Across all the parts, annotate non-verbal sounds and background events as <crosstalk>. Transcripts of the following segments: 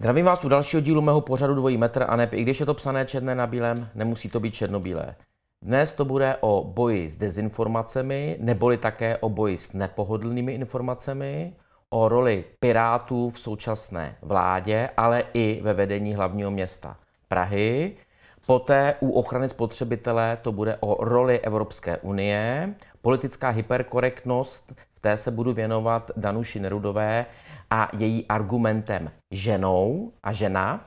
Zdravím vás u dalšího dílu mého pořadu Dvojí metr a neb. I když je to psané černé na bílém, nemusí to být černobílé. Dnes to bude o boji s dezinformacemi, neboli také o boji s nepohodlnými informacemi, o roli Pirátů v současné vládě, ale i ve vedení hlavního města Prahy. Poté u ochrany spotřebitele to bude o roli Evropské unie, politická hyperkorektnost, v té se budu věnovat Danuši Nerudové a její argumentem ženou a žena.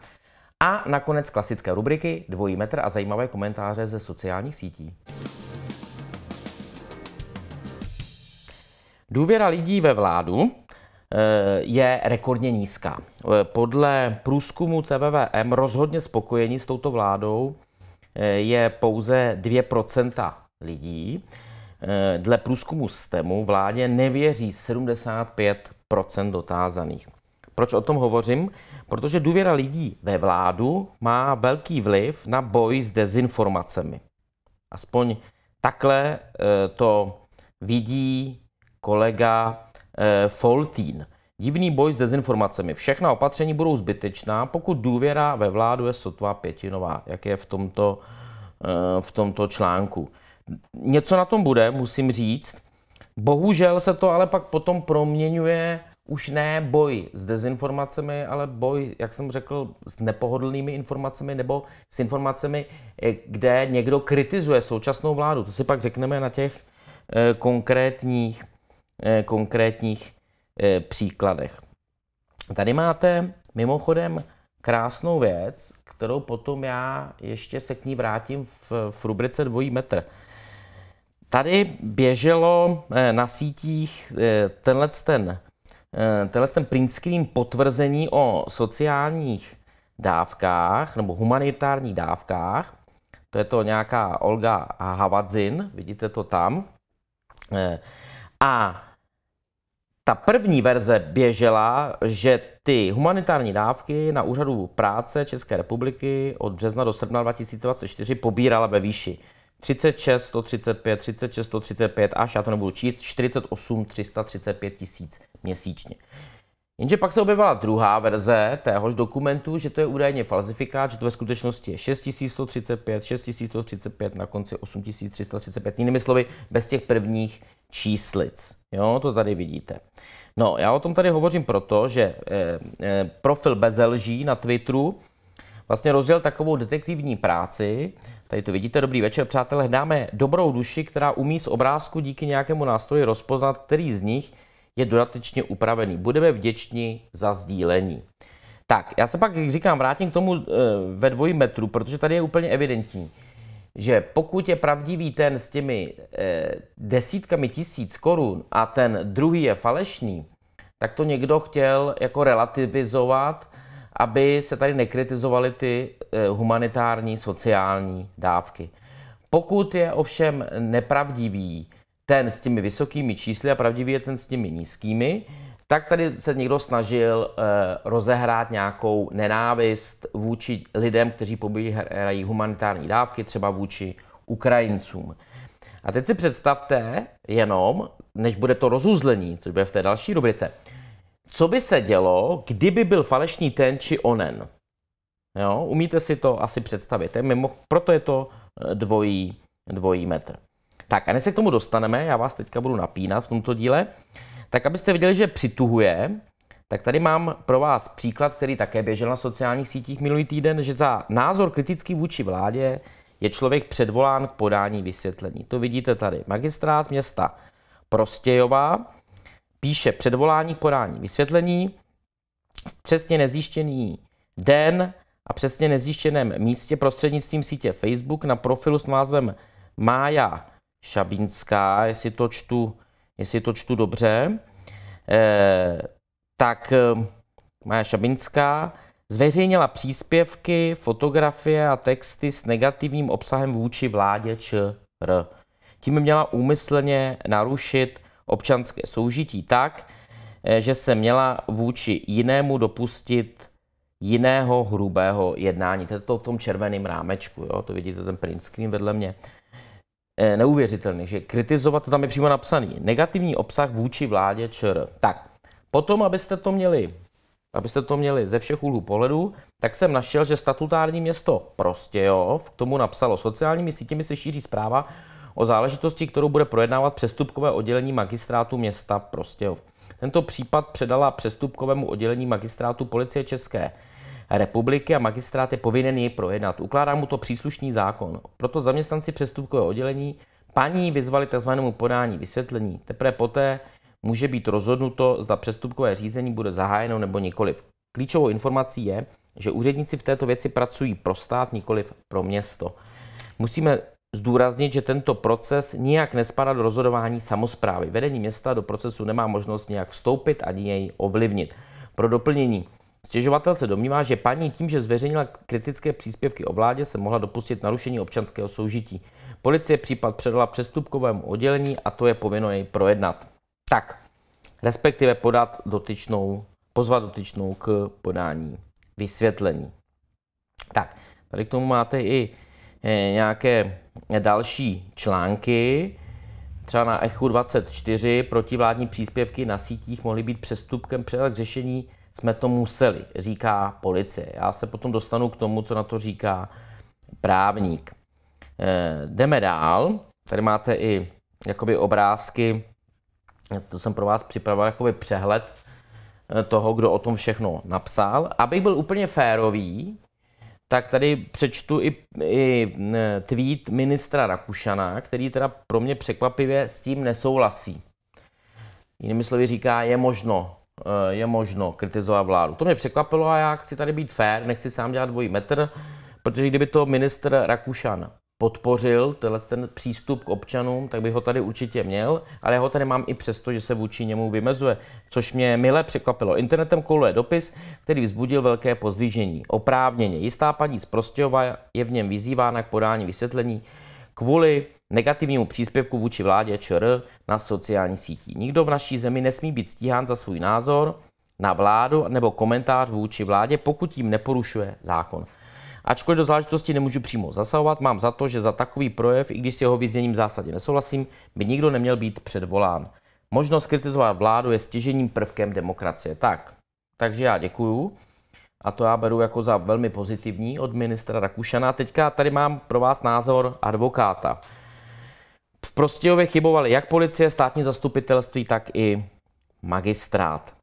A nakonec klasické rubriky, dvojí metr a zajímavé komentáře ze sociálních sítí. Důvěra lidí ve vládu Eh, je rekordně nízká. Eh, podle průzkumu CVVM rozhodně spokojení s touto vládou eh, je pouze 2% lidí. Dle průzkumu STEMu vládě nevěří 75 dotázaných. Proč o tom hovořím? Protože důvěra lidí ve vládu má velký vliv na boj s dezinformacemi. Aspoň takhle to vidí kolega Eh, Foltín. Divný boj s dezinformacemi. Všechna opatření budou zbytečná, pokud důvěra ve vládu je sotva pětinová, jak je v tomto, eh, v tomto článku. Něco na tom bude, musím říct. Bohužel se to ale pak potom proměňuje už ne boj s dezinformacemi, ale boj, jak jsem řekl, s nepohodlnými informacemi nebo s informacemi, eh, kde někdo kritizuje současnou vládu. To si pak řekneme na těch konkrétních Eh, konkrétních eh, příkladech. Tady máte mimochodem krásnou věc, kterou potom já ještě se k ní vrátím v, v rubrice dvojí metr. Tady běželo eh, na sítích tenhle ten, tenhle ten print screen potvrzení o sociálních dávkách nebo humanitárních dávkách. To je to nějaká Olga Havadzin, vidíte to tam. A ta první verze běžela, že ty humanitární dávky na úřadu práce České republiky od března do srpna 2024 pobírala ve výši 36, 135, 36, 135 až, já to nebudu číst, 48, 335 tisíc měsíčně. Jenže pak se objevila druhá verze téhož dokumentu, že to je údajně falzifikát, že to ve skutečnosti je 6135, 6135, na konci 8335, jinými slovy, bez těch prvních číslic. Jo, to tady vidíte. No, já o tom tady hovořím proto, že eh, eh, profil bez lží na Twitteru vlastně rozděl takovou detektivní práci. Tady to vidíte, dobrý večer, přátelé, hledáme dobrou duši, která umí z obrázku díky nějakému nástroji rozpoznat, který z nich – je dodatečně upravený. Budeme vděční za sdílení. Tak, já se pak, jak říkám, vrátím k tomu eh, ve dvojí metru, protože tady je úplně evidentní, že pokud je pravdivý ten s těmi eh, desítkami tisíc korun a ten druhý je falešný, tak to někdo chtěl jako relativizovat, aby se tady nekritizovaly ty eh, humanitární sociální dávky. Pokud je ovšem nepravdivý, ten s těmi vysokými čísly a pravdivý je ten s těmi nízkými, tak tady se někdo snažil uh, rozehrát nějakou nenávist vůči lidem, kteří pobírají humanitární dávky, třeba vůči Ukrajincům. A teď si představte jenom, než bude to rozuzlení, to bude v té další rubrice, co by se dělo, kdyby byl falešný ten či onen. Jo? Umíte si to asi představit. mimo, proto je to eh, dvojí, dvojí metr. Tak a než se k tomu dostaneme, já vás teďka budu napínat v tomto díle, tak abyste viděli, že přituhuje, tak tady mám pro vás příklad, který také běžel na sociálních sítích minulý týden, že za názor kritický vůči vládě je člověk předvolán k podání vysvětlení. To vidíte tady. Magistrát města Prostějová píše předvolání k podání vysvětlení v přesně nezjištěný den a přesně nezjištěném místě prostřednictvím sítě Facebook na profilu s názvem Mája Šabínská, jestli to čtu, jestli to čtu dobře, eh, tak eh, Maja Šabinská zveřejnila příspěvky, fotografie a texty s negativním obsahem vůči vládě ČR. Tím měla úmyslně narušit občanské soužití tak, eh, že se měla vůči jinému dopustit jiného hrubého jednání. To je to v tom červeném rámečku, jo? to vidíte ten print screen vedle mě. Eh, neuvěřitelný, že kritizovat, to tam je přímo napsaný, negativní obsah vůči vládě ČR. Tak, potom, abyste to měli, abyste to měli ze všech úhlů pohledu, tak jsem našel, že statutární město Prostějov k tomu napsalo, sociálními sítěmi se šíří zpráva o záležitosti, kterou bude projednávat přestupkové oddělení magistrátu města Prostějov. Tento případ předala přestupkovému oddělení magistrátu policie České republiky a magistrát je povinen ji projednat. Ukládá mu to příslušný zákon. Proto zaměstnanci přestupkového oddělení paní vyzvali tzv. podání vysvětlení. Teprve poté může být rozhodnuto, zda přestupkové řízení bude zahájeno nebo nikoliv. Klíčovou informací je, že úředníci v této věci pracují pro stát, nikoliv pro město. Musíme zdůraznit, že tento proces nijak nespadá do rozhodování samozprávy. Vedení města do procesu nemá možnost nějak vstoupit ani jej ovlivnit. Pro doplnění, Stěžovatel se domnívá, že paní tím, že zveřejnila kritické příspěvky o vládě, se mohla dopustit narušení občanského soužití. Policie případ předala přestupkovému oddělení a to je povinno jej projednat. Tak, respektive podat dotyčnou, pozvat dotyčnou k podání vysvětlení. Tak, tady k tomu máte i eh, nějaké další články. Třeba na Echu 24 protivládní příspěvky na sítích mohly být přestupkem předat k řešení jsme to museli, říká policie. Já se potom dostanu k tomu, co na to říká právník. E, jdeme dál. Tady máte i jakoby obrázky, to jsem pro vás připravil, jakoby přehled eh, toho, kdo o tom všechno napsal. Abych byl úplně férový, tak tady přečtu i, i eh, tweet ministra Rakušana, který teda pro mě překvapivě s tím nesouhlasí. Jinými slovy říká, je možno Eh, je možno kritizovat vládu. To mě překvapilo a já chci tady být fair, nechci sám dělat dvojí metr, protože kdyby to ministr Rakušan podpořil tenhle ten přístup k občanům, tak bych ho tady určitě měl, ale já ho tady mám i přesto, že se vůči němu vymezuje, což mě mile překvapilo. Internetem koluje dopis, který vzbudil velké pozdvížení. Oprávněně. Jistá paní z Prostějova je v něm vyzývána k podání vysvětlení, kvůli negativnímu příspěvku vůči vládě ČR na sociální sítí. Nikdo v naší zemi nesmí být stíhán za svůj názor na vládu nebo komentář vůči vládě, pokud jim neporušuje zákon. Ačkoliv do záležitosti nemůžu přímo zasahovat, mám za to, že za takový projev, i když s jeho vyzněním v zásadě nesouhlasím, by nikdo neměl být předvolán. Možnost kritizovat vládu je stěžením prvkem demokracie. Tak, takže já děkuju a to já beru jako za velmi pozitivní od ministra Rakušana. Teďka tady mám pro vás názor advokáta. V Prostějově chybovali jak policie, státní zastupitelství, tak i magistrát.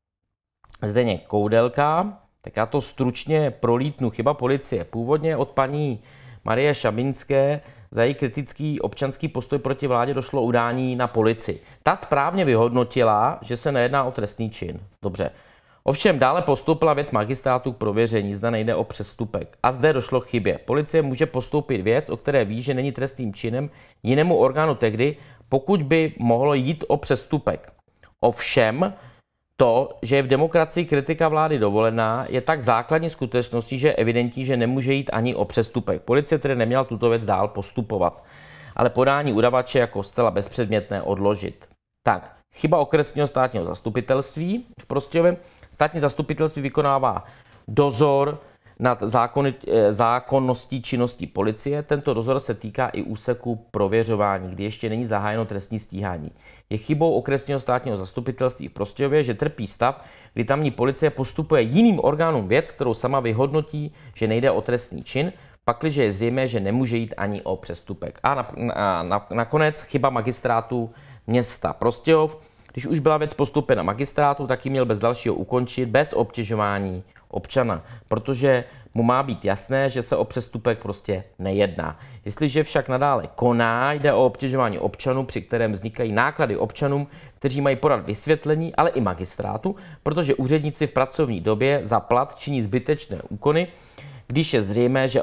Zdeněk Koudelka, tak já to stručně prolítnu. Chyba policie původně od paní Marie Šabinské za její kritický občanský postoj proti vládě došlo udání na policii. Ta správně vyhodnotila, že se nejedná o trestný čin. Dobře. Ovšem dále postoupila věc magistrátu k prověření, zda nejde o přestupek. A zde došlo k chybě. Policie může postoupit věc, o které ví, že není trestným činem, jinému orgánu tehdy, pokud by mohlo jít o přestupek. Ovšem, to, že je v demokracii kritika vlády dovolená, je tak základní skutečností, že je evidentní, že nemůže jít ani o přestupek. Policie tedy neměla tuto věc dál postupovat, ale podání udavače jako zcela bezpředmětné odložit. Tak, Chyba okresního státního zastupitelství v Prostějově. Státní zastupitelství vykonává dozor nad zákony, eh, zákonností činností policie. Tento dozor se týká i úseku prověřování, kdy ještě není zahájeno trestní stíhání. Je chybou okresního státního zastupitelství v Prostějově, že trpí stav, kdy tamní policie postupuje jiným orgánům věc, kterou sama vyhodnotí, že nejde o trestný čin, pakliže je zřejmé, že nemůže jít ani o přestupek. A, na, na, na, nakonec chyba magistrátu města Prostějov. Když už byla věc postupena magistrátu, tak ji měl bez dalšího ukončit bez obtěžování občana, protože mu má být jasné, že se o přestupek prostě nejedná. Jestliže však nadále koná, jde o obtěžování občanů, při kterém vznikají náklady občanům, kteří mají porad vysvětlení, ale i magistrátu, protože úředníci v pracovní době za plat činí zbytečné úkony, když je zřejmé, že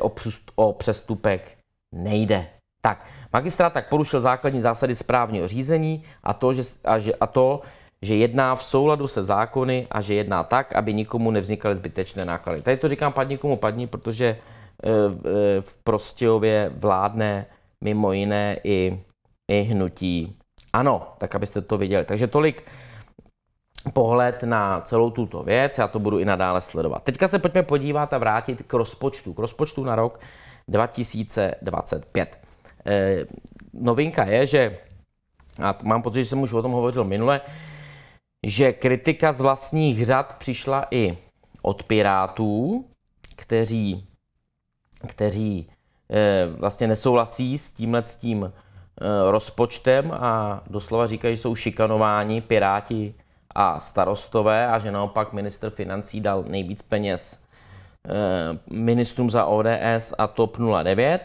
o přestupek nejde. Tak, magistrát tak porušil základní zásady správního řízení a to, že, a, že, a to, že jedná v souladu se zákony a že jedná tak, aby nikomu nevznikaly zbytečné náklady. Tady to říkám padni komu padni, protože eh, eh, v Prostějově vládne mimo jiné i, i hnutí. Ano, tak abyste to viděli. Takže tolik pohled na celou tuto věc, já to budu i nadále sledovat. Teďka se pojďme podívat a vrátit k rozpočtu, k rozpočtu na rok 2025. Eh, novinka je, že, a mám pocit, že jsem už o tom hovořil minule, že kritika z vlastních řad přišla i od Pirátů, kteří, kteří eh, vlastně nesouhlasí s tímhle s tím eh, rozpočtem a doslova říkají, že jsou šikanováni Piráti a starostové a že naopak minister financí dal nejvíc peněz ministrům za ODS a TOP 09.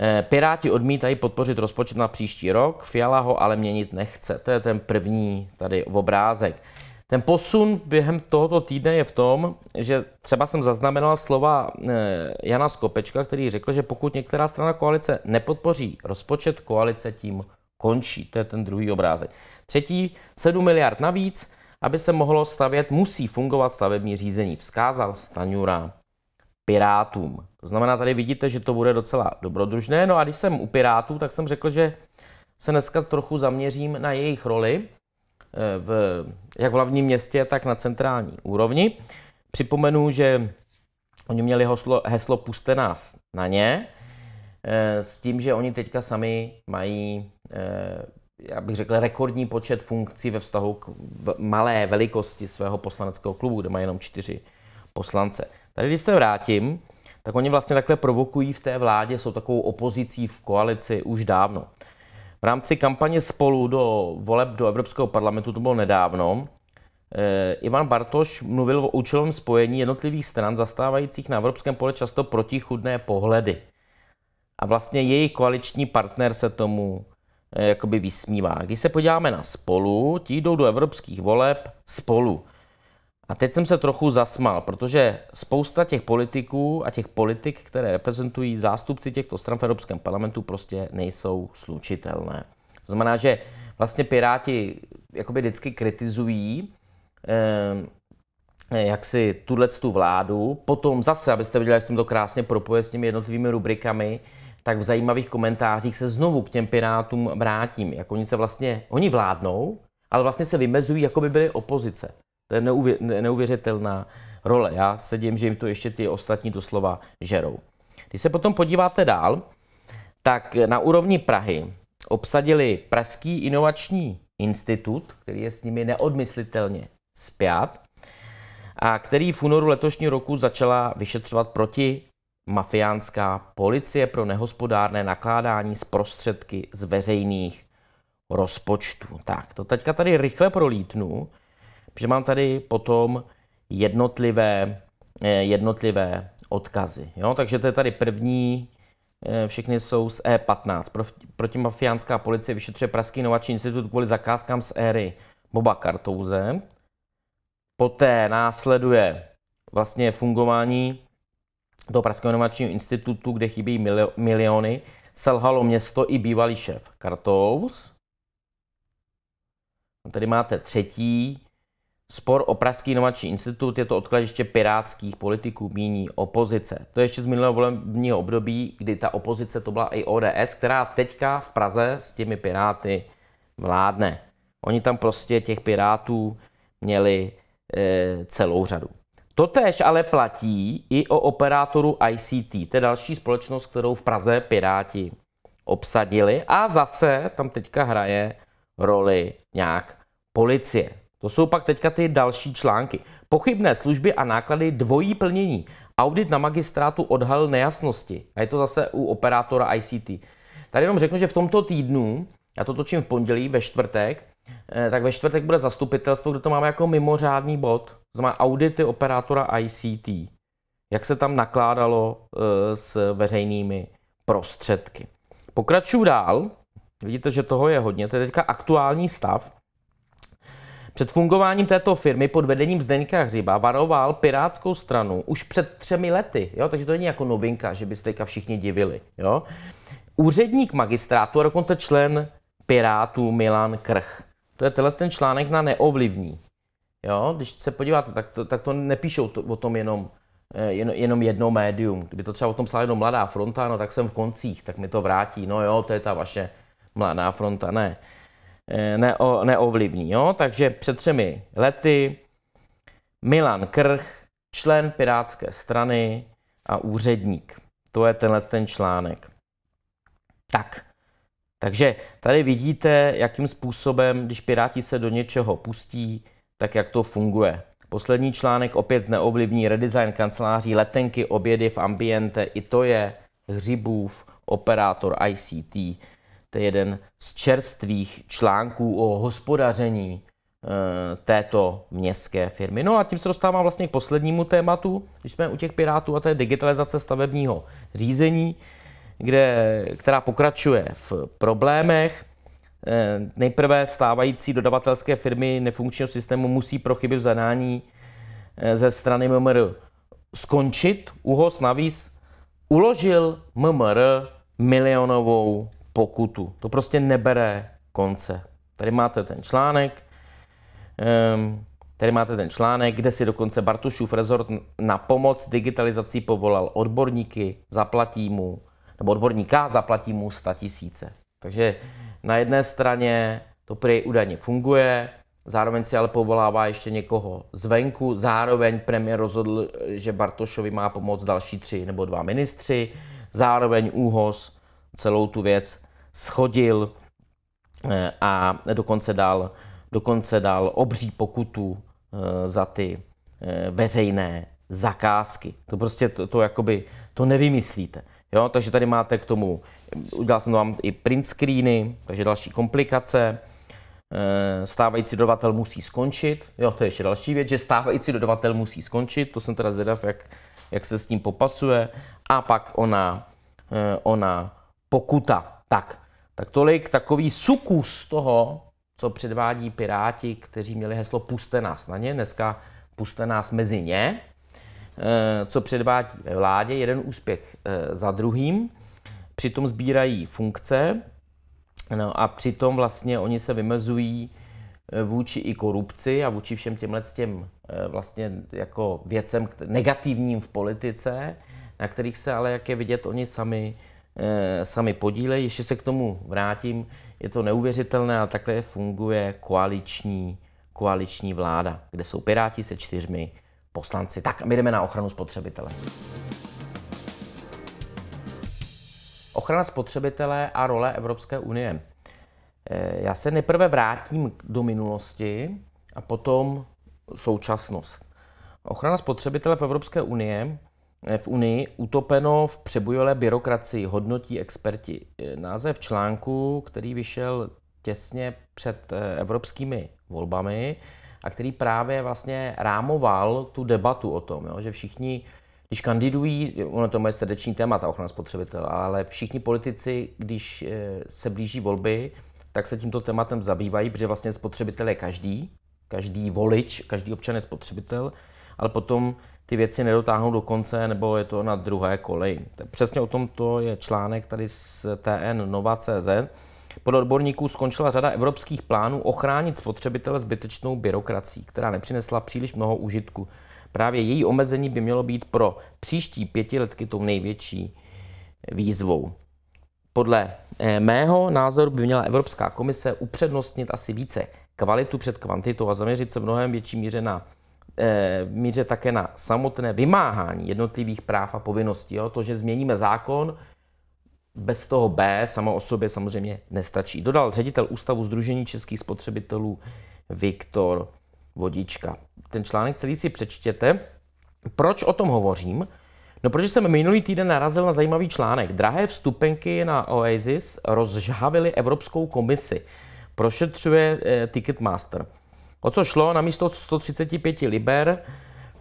Eh, Piráti odmítají podpořit rozpočet na příští rok, Fiala ho ale měnit nechce. To je ten první tady obrázek. Ten posun během tohoto týdne je v tom, že třeba jsem zaznamenal slova eh, Jana Skopečka, který řekl, že pokud některá strana koalice nepodpoří rozpočet, koalice tím končí. To je ten druhý obrázek. Třetí, 7 miliard navíc, aby se mohlo stavět, musí fungovat stavební řízení, vzkázal Staňura. Pirátům. To znamená, tady vidíte, že to bude docela dobrodružné. No a když jsem u Pirátů, tak jsem řekl, že se dneska trochu zaměřím na jejich roli, eh, v, jak v hlavním městě, tak na centrální úrovni. Připomenu, že oni měli heslo, heslo Puste nás na ně, eh, s tím, že oni teďka sami mají, eh, já bych řekl, rekordní počet funkcí ve vztahu k malé velikosti svého poslaneckého klubu, kde mají jenom čtyři poslance. Tady, když se vrátím, tak oni vlastně takhle provokují v té vládě, jsou takovou opozicí v koalici už dávno. V rámci kampaně spolu do voleb do Evropského parlamentu, to bylo nedávno, eh, Ivan Bartoš mluvil o účelovém spojení jednotlivých stran zastávajících na evropském pole často protichudné pohledy. A vlastně jejich koaliční partner se tomu eh, jakoby vysmívá. Když se podíváme na spolu, ti jdou do evropských voleb spolu. A teď jsem se trochu zasmal, protože spousta těch politiků a těch politik, které reprezentují zástupci těchto stran v Evropském parlamentu, prostě nejsou slučitelné. To znamená, že vlastně Piráti jakoby vždycky kritizují eh, eh jak si tuhle tu vládu. Potom zase, abyste viděli, že jsem to krásně propojil s těmi jednotlivými rubrikami, tak v zajímavých komentářích se znovu k těm Pirátům vrátím. Jako oni se vlastně, oni vládnou, ale vlastně se vymezují, jako by byly opozice. To je neuvě, neuvěřitelná role. Já se dím, že jim to ještě ty ostatní doslova žerou. Když se potom podíváte dál, tak na úrovni Prahy obsadili Pražský inovační institut, který je s nimi neodmyslitelně zpět a který v únoru letošního roku začala vyšetřovat proti mafiánská policie pro nehospodárné nakládání z prostředky z veřejných rozpočtů. Tak, to teďka tady rychle prolítnu, že mám tady potom jednotlivé, eh, jednotlivé odkazy. Jo? Takže to je tady první, eh, všechny jsou z E15. Protimafiánská policie vyšetřuje Pražský inovační institut kvůli zakázkám z éry Boba Kartouze. Poté následuje vlastně fungování toho Pražského inovačního institutu, kde chybí miliony. Selhalo město i bývalý šéf Kartous. tady máte třetí Spor o Pražský inovační institut je to odkladiště pirátských politiků, míní opozice. To je ještě z minulého volebního období, kdy ta opozice to byla i ODS, která teďka v Praze s těmi piráty vládne. Oni tam prostě těch pirátů měli e, celou řadu. Totež ale platí i o operátoru ICT, to je další společnost, kterou v Praze Piráti obsadili a zase tam teďka hraje roli nějak policie. To jsou pak teďka ty další články. Pochybné služby a náklady dvojí plnění. Audit na magistrátu odhalil nejasnosti. A je to zase u operátora ICT. Tady jenom řeknu, že v tomto týdnu, já to točím v pondělí, ve čtvrtek, eh, tak ve čtvrtek bude zastupitelstvo, kde to máme jako mimořádný bod. To znamená audity operátora ICT. Jak se tam nakládalo eh, s veřejnými prostředky. Pokračuju dál. Vidíte, že toho je hodně. To je teďka aktuální stav. Před fungováním této firmy pod vedením Zdeňka Hřiba varoval Pirátskou stranu už před třemi lety. Jo? Takže to není jako novinka, že byste teďka všichni divili. Jo? Úředník magistrátu a dokonce člen Pirátů Milan Krch. To je tenhle ten článek na neovlivní. Jo? Když se podíváte, tak to, tak to nepíšou to, o tom jenom eh, jen, jenom jedno médium. Kdyby to třeba o tom psala jenom Mladá fronta, no tak jsem v koncích, tak mi to vrátí. No jo, to je ta vaše Mladá fronta, ne. Eh, neo, neovlivní. Jo? Takže před třemi lety Milan Krch, člen Pirátské strany a úředník. To je tenhle ten článek. Tak, takže tady vidíte, jakým způsobem, když Piráti se do něčeho pustí, tak jak to funguje. Poslední článek opět z neovlivní redesign kanceláří, letenky, obědy v ambiente, i to je Hřibův, operátor ICT, to je jeden z čerstvých článků o hospodaření eh, této městské firmy. No a tím se dostávám vlastně k poslednímu tématu, když jsme u těch Pirátů, a to je digitalizace stavebního řízení, kde, která pokračuje v problémech. Eh, nejprve stávající dodavatelské firmy nefunkčního systému musí pro chyby v zadání eh, ze strany MMR skončit. UHOS navíc uložil MMR milionovou pokutu. To prostě nebere konce. Tady máte ten článek, um, Tady máte ten článek, kde si dokonce Bartušův rezort na pomoc digitalizací povolal odborníky, zaplatí mu, nebo odborníka zaplatí mu 100 tisíce. Takže na jedné straně to prý údajně funguje, zároveň si ale povolává ještě někoho zvenku, zároveň premiér rozhodl, že Bartošovi má pomoc další tři nebo dva ministři, zároveň ÚHOS celou tu věc schodil eh, a dokonce dal, dokonce dal obří pokutu eh, za ty eh, veřejné zakázky. To prostě to, to jakoby, to nevymyslíte. Jo, takže tady máte k tomu, udělal jsem vám i print screeny, takže další komplikace. Stávající dodavatel musí skončit. Jo, to je ještě další věc, že stávající dodavatel musí skončit. To jsem teda zvědav, jak, jak se s tím popasuje. A pak ona, ona pokuta. Tak, tak tolik takový sukus toho, co předvádí Piráti, kteří měli heslo Puste nás na ně, dneska Puste nás mezi ně, eh, co předvádí ve vládě, jeden úspěch eh, za druhým. Přitom sbírají funkce no a přitom vlastně oni se vymezují eh, vůči i korupci a vůči všem těmhle těm vlastně jako věcem negativním v politice, na kterých se ale, jak je vidět, oni sami Eh, sami podílejí. Ještě se k tomu vrátím. Je to neuvěřitelné, ale takhle funguje koaliční, koaliční vláda, kde jsou Piráti se čtyřmi poslanci. Tak, my jdeme na ochranu spotřebitele. Ochrana spotřebitele a role Evropské unie. Eh, já se nejprve vrátím do minulosti a potom současnost. Ochrana spotřebitele v Evropské unie Eh, v Unii utopeno v přebujelé byrokracii, hodnotí experti. Eh, název článku, který vyšel těsně před eh, evropskými volbami a který právě vlastně rámoval tu debatu o tom, jo, že všichni, když kandidují, ono to je srdeční téma, ta ochrana spotřebitele, ale všichni politici, když se blíží volby, tak se tímto tématem zabývají, protože vlastně spotřebitel je každý, každý volič, každý občan je spotřebitel, ale potom ty věci nedotáhnou do konce, nebo je to na druhé koleji. Přesně o tomto je článek tady z TN Nova.cz. Podle odborníků skončila řada evropských plánů ochránit spotřebitele zbytečnou byrokracií, která nepřinesla příliš mnoho užitku. Právě její omezení by mělo být pro příští pětiletky tou největší výzvou. Podle eh, mého názoru by měla Evropská komise upřednostnit asi více kvalitu před kvantitou a zaměřit se v mnohem větší míře na Eh, míře také na samotné vymáhání jednotlivých práv a povinností. Jo? To, že změníme zákon, bez toho B samo o sobě samozřejmě nestačí. Dodal ředitel Ústavu Združení českých spotřebitelů Viktor Vodička. Ten článek celý si přečtěte. Proč o tom hovořím? No, protože jsem minulý týden narazil na zajímavý článek. Drahé vstupenky na Oasis rozžhavily Evropskou komisi. Prošetřuje eh, Ticketmaster. O co šlo? Na místo 135 liber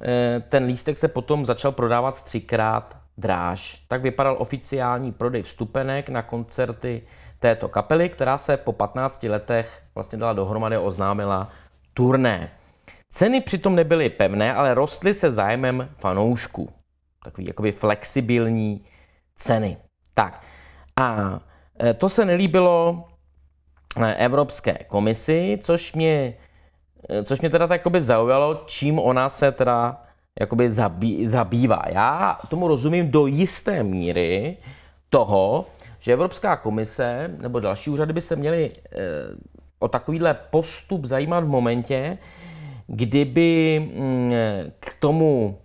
eh, ten lístek se potom začal prodávat třikrát dráž. Tak vypadal oficiální prodej vstupenek na koncerty této kapely, která se po 15 letech vlastně dala dohromady a oznámila turné. Ceny přitom nebyly pevné, ale rostly se zájmem fanoušků. Takový jakoby flexibilní ceny. Tak a eh, to se nelíbilo eh, Evropské komisi, což mě Eh, což mě teda tak jakoby zaujalo, čím ona se teda jakoby zabí, zabývá. Já tomu rozumím do jisté míry toho, že Evropská komise nebo další úřady by se měly e, o takovýhle postup zajímat v momentě, kdyby m, mm, k tomu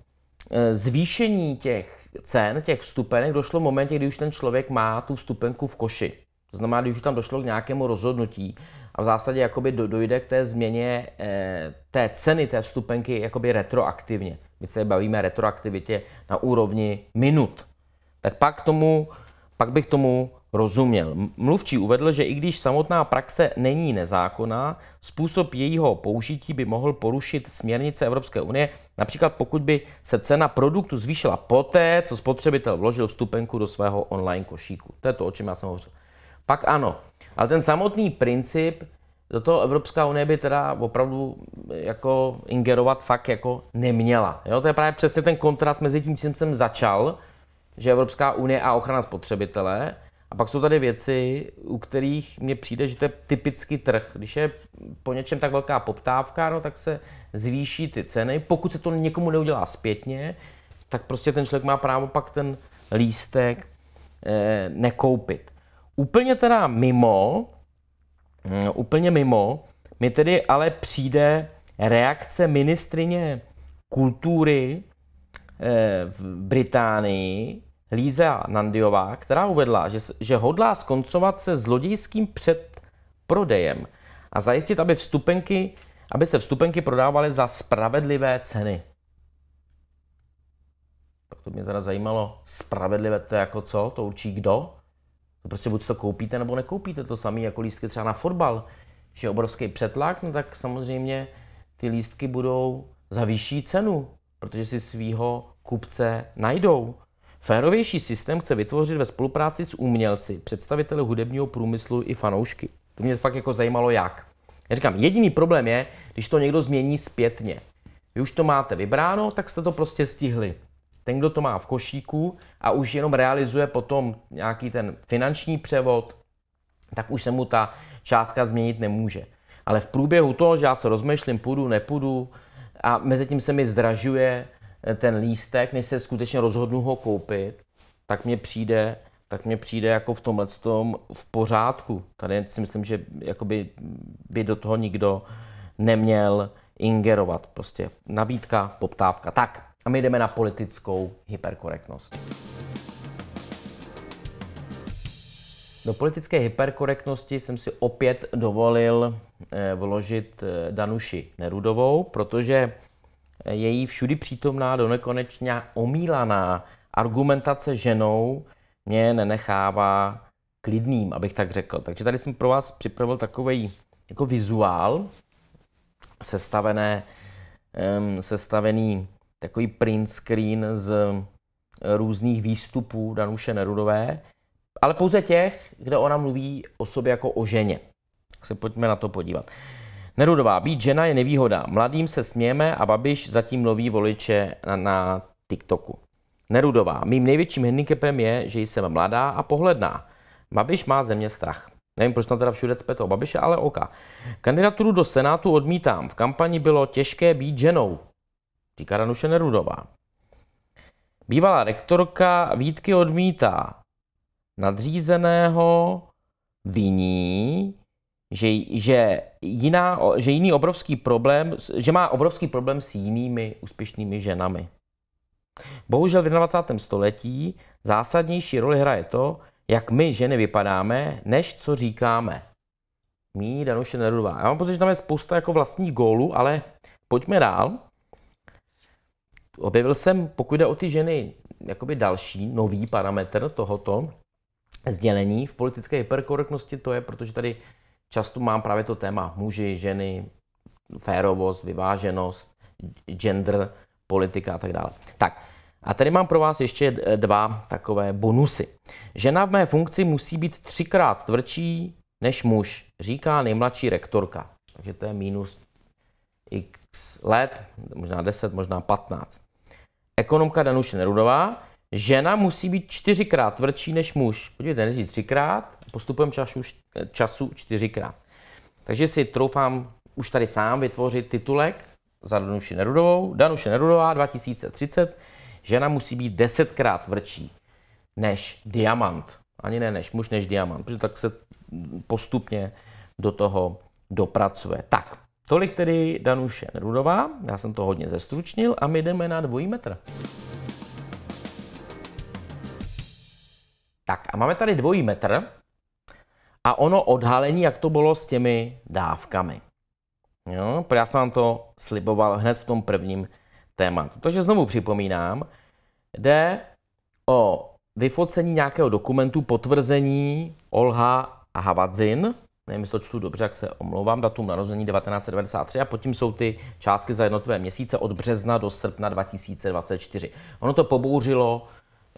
eh, zvýšení těch cen, těch vstupenek došlo v momentě, kdy už ten člověk má tu vstupenku v koši. To znamená, když už tam došlo k nějakému rozhodnutí, a v zásadě jakoby dojde k té změně eh, té ceny té vstupenky jakoby retroaktivně. My se bavíme retroaktivitě na úrovni minut. Tak pak, tomu, pak bych tomu rozuměl. Mluvčí uvedl, že i když samotná praxe není nezákonná, způsob jejího použití by mohl porušit směrnice Evropské unie, například pokud by se cena produktu zvýšila poté, co spotřebitel vložil vstupenku do svého online košíku. To je to, o čem já jsem hovořil pak ano. Ale ten samotný princip, do toho Evropská unie by teda opravdu jako ingerovat fakt jako neměla. Jo, to je právě přesně ten kontrast mezi tím, čím jsem začal, že Evropská unie a ochrana spotřebitele. A pak jsou tady věci, u kterých mně přijde, že to je typický trh. Když je po něčem tak velká poptávka, no, tak se zvýší ty ceny. Pokud se to někomu neudělá zpětně, tak prostě ten člověk má právo pak ten lístek eh, nekoupit. Úplně teda mimo, mm, úplně mimo, mi tedy ale přijde reakce ministrině kultury eh, v Británii, Líza Nandiová, která uvedla, že, že hodlá skoncovat se zlodějským předprodejem a zajistit, aby, vstupenky, aby se vstupenky prodávaly za spravedlivé ceny. Tak to mě teda zajímalo, spravedlivé to je jako co, to určí kdo? To no prostě buď to koupíte, nebo nekoupíte. To samé jako lístky třeba na fotbal. že je obrovský přetlak, no tak samozřejmě ty lístky budou za vyšší cenu, protože si svýho kupce najdou. Férovější systém chce vytvořit ve spolupráci s umělci, představiteli hudebního průmyslu i fanoušky. To mě fakt jako zajímalo jak. Já říkám, jediný problém je, když to někdo změní zpětně. Vy už to máte vybráno, tak jste to prostě stihli. Ten, kdo to má v košíku a už jenom realizuje potom nějaký ten finanční převod, tak už se mu ta částka změnit nemůže. Ale v průběhu toho, že já se rozmýšlím, půjdu, nepůjdu a mezi tím se mi zdražuje eh, ten lístek, než se skutečně rozhodnu ho koupit, tak mě přijde, tak mě přijde jako v tomhle tom v pořádku. Tady si myslím, že jakoby by do toho nikdo neměl ingerovat. Prostě nabídka, poptávka. Tak, a my jdeme na politickou hyperkorektnost. Do politické hyperkorektnosti jsem si opět dovolil eh, vložit eh, Danuši Nerudovou, protože eh, její všudy přítomná, do nekonečna omílaná argumentace ženou mě nenechává klidným, abych tak řekl. Takže tady jsem pro vás připravil takový jako vizuál sestavené, sestavený takový print screen z eh, různých výstupů Danuše Nerudové, ale pouze těch, kde ona mluví o sobě jako o ženě. Tak se pojďme na to podívat. Nerudová, být žena je nevýhoda. Mladým se smějeme a Babiš zatím loví voliče na, na TikToku. Nerudová, mým největším handicapem je, že jsem mladá a pohledná. Babiš má ze mě strach. Nevím, proč tam teda všude cpe toho Babiše, ale oka. Kandidaturu do Senátu odmítám. V kampani bylo těžké být ženou říká Danuše Nerudová. Bývalá rektorka Vítky odmítá. Nadřízeného viní, že, že, jiná, že jiný obrovský problém, že má obrovský problém s jinými úspěšnými ženami. Bohužel v 21. století zásadnější roli hraje to, jak my ženy vypadáme, než co říkáme. Míní Danuše Nerudová. Já mám pocit, že tam je spousta jako vlastních gólů, ale pojďme dál. Objevil jsem, pokud jde o ty ženy, jakoby další nový parametr tohoto sdělení v politické hyperkorektnosti, to je, protože tady často mám právě to téma muži, ženy, férovost, vyváženost, gender, politika a tak dále. Tak, a tady mám pro vás ještě dva takové bonusy. Žena v mé funkci musí být třikrát tvrdší než muž, říká nejmladší rektorka. Takže to je minus x let, možná 10, možná 15 ekonomka Danuše Nerudová, žena musí být čtyřikrát tvrdší než muž. Podívejte, nejdřív třikrát, postupem času, času čtyřikrát. Takže si troufám už tady sám vytvořit titulek za Danuši Nerudovou. Danuše Nerudová 2030. Žena musí být desetkrát tvrdší než diamant. Ani ne než muž, než diamant, protože tak se postupně do toho dopracuje. Tak, Tolik tedy Danuše Rudová, já jsem to hodně zestručnil a my jdeme na dvojí metr. Tak a máme tady dvojí metr a ono odhalení, jak to bylo s těmi dávkami. Jo, já jsem vám to sliboval hned v tom prvním tématu. Takže znovu připomínám, jde o vyfocení nějakého dokumentu potvrzení Olha a Havadzin, nevím, jestli to čtu dobře, jak se omlouvám, datum narození 1993 a potom jsou ty částky za jednotlivé měsíce od března do srpna 2024. Ono to pobouřilo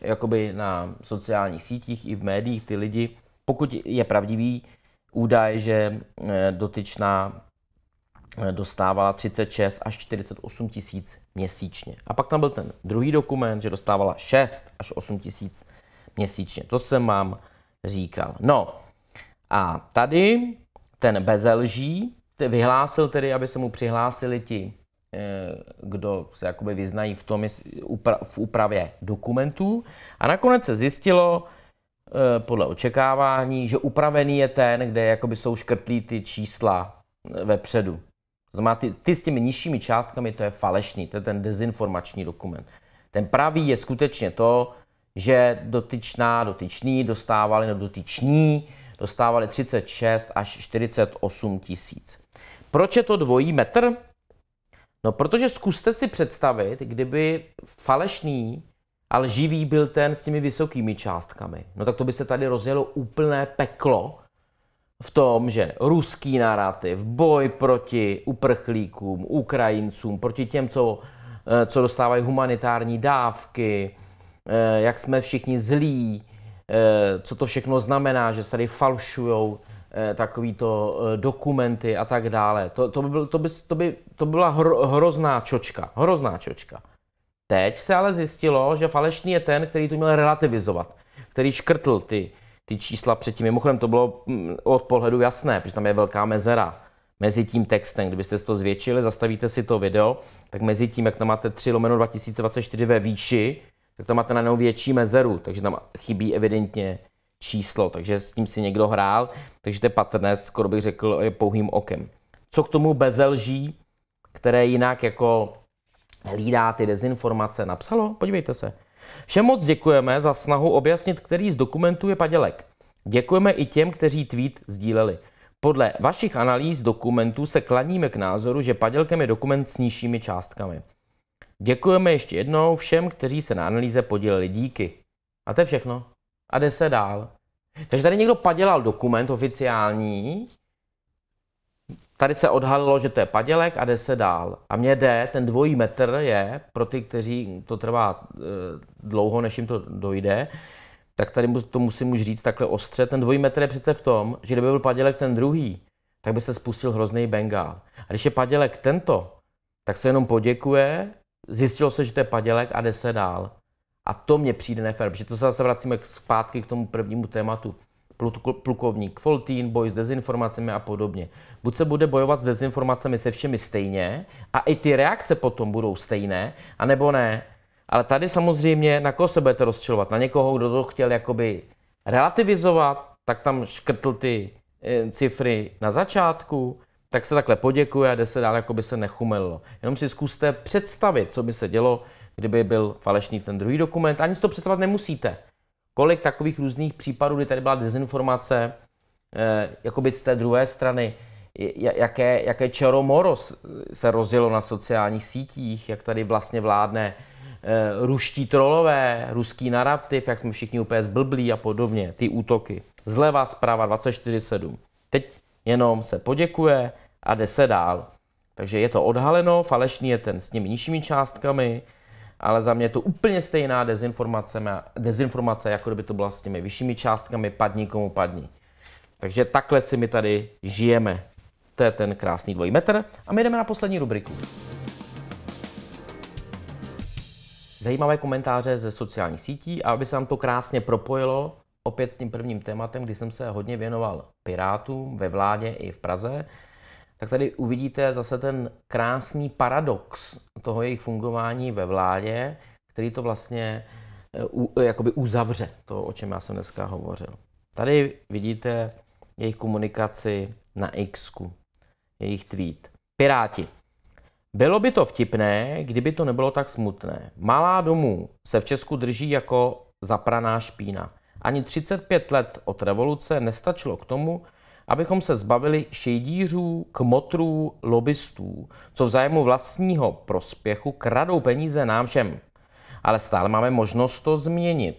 jakoby na sociálních sítích i v médiích ty lidi, pokud je pravdivý údaj, že eh, dotyčná eh, dostávala 36 až 48 tisíc měsíčně. A pak tam byl ten druhý dokument, že dostávala 6 až 8 tisíc měsíčně. To jsem vám říkal. No, a tady ten bezelží vyhlásil tedy, aby se mu přihlásili ti, eh, kdo se jakoby vyznají v, tom, v úpravě dokumentů. A nakonec se zjistilo, eh, podle očekávání, že upravený je ten, kde jakoby jsou škrtlí ty čísla eh, vepředu. To znamená, ty, ty s těmi nižšími částkami, to je falešný, to je ten dezinformační dokument. Ten pravý je skutečně to, že dotyčná, dotyčný dostávali, nebo dotyční dostávali 36 až 48 tisíc. Proč je to dvojí metr? No, protože zkuste si představit, kdyby falešný ale živý byl ten s těmi vysokými částkami. No tak to by se tady rozjelo úplné peklo v tom, že ruský narrativ, boj proti uprchlíkům, Ukrajincům, proti těm, co, eh, co dostávají humanitární dávky, eh, jak jsme všichni zlí, Eh, co to všechno znamená, že se tady falšují eh, takovýto eh, dokumenty a tak dále. To, to, by, byl, to, by, to, by, to byla hro, hrozná čočka. Hrozná čočka. Teď se ale zjistilo, že falešný je ten, který to měl relativizovat, který škrtl ty, ty čísla předtím. Mimochodem, to bylo mm, od pohledu jasné, protože tam je velká mezera mezi tím textem. Kdybyste si to zvětšili, zastavíte si to video, tak mezi tím, jak tam máte 3 lomeno 2024 ve výši, tak tam máte na větší mezeru, takže tam chybí evidentně číslo, takže s tím si někdo hrál, takže to je patrné, skoro bych řekl, je pouhým okem. Co k tomu bezelží, které jinak jako hlídá ty dezinformace, napsalo? Podívejte se. Všem moc děkujeme za snahu objasnit, který z dokumentů je padělek. Děkujeme i těm, kteří tweet sdíleli. Podle vašich analýz dokumentů se klaníme k názoru, že padělkem je dokument s nižšími částkami. Děkujeme ještě jednou všem, kteří se na analýze podíleli. Díky. A to je všechno. A jde se dál. Takže tady někdo padělal dokument oficiální, tady se odhalilo, že to je padělek a jde se dál. A mě jde, ten dvojí metr je, pro ty, kteří to trvá e, dlouho, než jim to dojde, tak tady to musím už říct takhle ostře, ten dvojí metr je přece v tom, že kdyby byl padělek ten druhý, tak by se spustil hrozný bengál. A když je padělek tento, tak se jenom poděkuje zjistilo se, že to je padělek a jde se dál. A to mě přijde nefér, protože to se zase vracíme k zpátky k tomu prvnímu tématu. Plukovník Foltín, boj s dezinformacemi a podobně. Buď se bude bojovat s dezinformacemi se všemi stejně a i ty reakce potom budou stejné, anebo ne. Ale tady samozřejmě na koho se budete rozčilovat? Na někoho, kdo to chtěl jakoby relativizovat, tak tam škrtl ty eh, cifry na začátku, tak se takhle poděkuje a jde se dál, jako by se nechumelilo. Jenom si zkuste představit, co by se dělo, kdyby byl falešný ten druhý dokument. Ani si to představovat nemusíte. Kolik takových různých případů, kdy tady byla dezinformace, eh, jako by z té druhé strany, jaké, jaké čeromoro se rozjelo na sociálních sítích, jak tady vlastně vládne eh, ruští trolové, ruský narrativ, jak jsme všichni úplně zblblí a podobně, ty útoky. Zleva, zprava 24-7. Teď jenom se poděkuje, a jde se dál. Takže je to odhaleno, falešný je ten s těmi nižšími částkami, ale za mě je to úplně stejná dezinformace, dezinformace jako kdyby to byla s těmi vyššími částkami, padní komu padní. Takže takhle si my tady žijeme. To je ten krásný dvojmetr A my jdeme na poslední rubriku. Zajímavé komentáře ze sociálních sítí a aby se nám to krásně propojilo opět s tím prvním tématem, kdy jsem se hodně věnoval Pirátům ve vládě i v Praze, tak tady uvidíte zase ten krásný paradox toho jejich fungování ve vládě, který to vlastně eh, eh, jakoby uzavře, to, o čem já jsem dneska hovořil. Tady vidíte jejich komunikaci na X, jejich tweet. Piráti. Bylo by to vtipné, kdyby to nebylo tak smutné. Malá domů se v Česku drží jako zapraná špína. Ani 35 let od revoluce nestačilo k tomu, abychom se zbavili šejdířů, kmotrů, lobbystů, co v zájmu vlastního prospěchu kradou peníze nám všem. Ale stále máme možnost to změnit.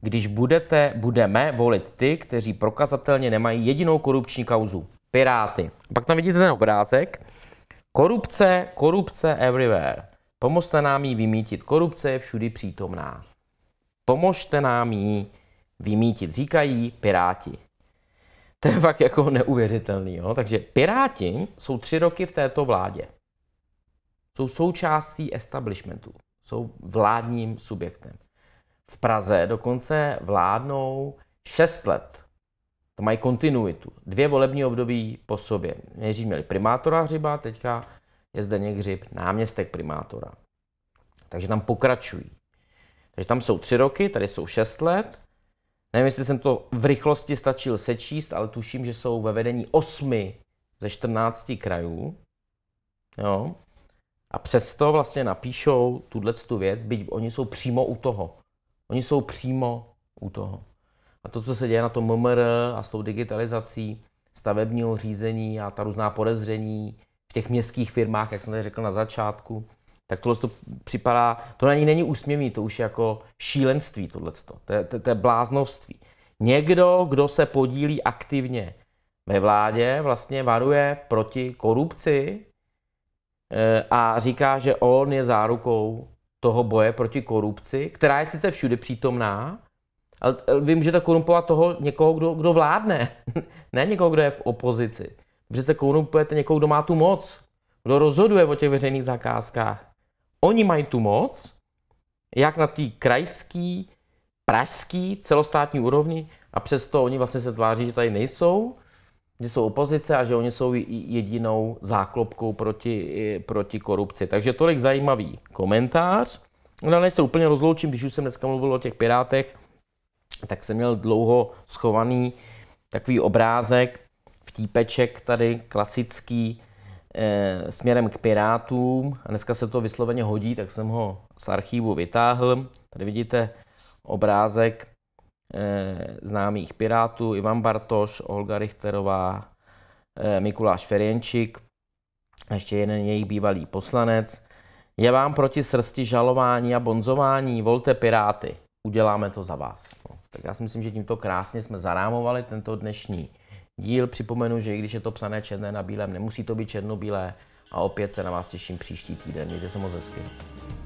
Když budete, budeme volit ty, kteří prokazatelně nemají jedinou korupční kauzu. Piráty. Pak tam vidíte ten obrázek. Korupce, korupce everywhere. Pomozte nám ji vymítit. Korupce je všudy přítomná. Pomožte nám ji vymítit, říkají Piráti. To je fakt jako neuvěřitelný. Jo? Takže Piráti jsou tři roky v této vládě. Jsou součástí establishmentu. Jsou vládním subjektem. V Praze dokonce vládnou šest let. To mají kontinuitu. Dvě volební období po sobě. Nejdřív měli primátora Hřiba, teďka je zde Hřib, náměstek primátora. Takže tam pokračují. Takže tam jsou tři roky, tady jsou šest let Nevím, jestli jsem to v rychlosti stačil sečíst, ale tuším, že jsou ve vedení 8 ze 14 krajů. Jo. A přesto vlastně napíšou tuhle tu věc, byť oni jsou přímo u toho. Oni jsou přímo u toho. A to, co se děje na tom MMR a s tou digitalizací stavebního řízení a ta různá podezření v těch městských firmách, jak jsem tady řekl na začátku, tak tohle to připadá, to na ní není úsměvný, to už je jako šílenství tohle. To to, to je bláznovství. Někdo, kdo se podílí aktivně ve vládě, vlastně varuje proti korupci eh, a říká, že on je zárukou toho boje proti korupci, která je sice všude přítomná, ale vy můžete korumpovat toho někoho, kdo, kdo vládne, <laughs> ne někoho, kdo je v opozici. Protože se korumpujete někoho, kdo má tu moc, kdo rozhoduje o těch veřejných zakázkách, Oni mají tu moc, jak na té krajský, pražský, celostátní úrovni a přesto oni vlastně se tváří, že tady nejsou, že jsou opozice a že oni jsou jedinou záklopkou proti, proti korupci. Takže tolik zajímavý komentář. No ale se úplně rozloučím, když už jsem dneska mluvil o těch pirátech, tak jsem měl dlouho schovaný takový obrázek, vtípeček tady klasický e, směrem k Pirátům. A dneska se to vysloveně hodí, tak jsem ho z archívu vytáhl. Tady vidíte obrázek e, známých Pirátů. Ivan Bartoš, Olga Richterová, e, Mikuláš a ještě jeden jejich bývalý poslanec. Je vám proti srsti žalování a bonzování, volte Piráty, uděláme to za vás. No, tak já si myslím, že tímto krásně jsme zarámovali tento dnešní díl. Připomenu, že i když je to psané černé na bílém, nemusí to být černobílé. A opět se na vás těším příští týden. Mějte se moc hezky.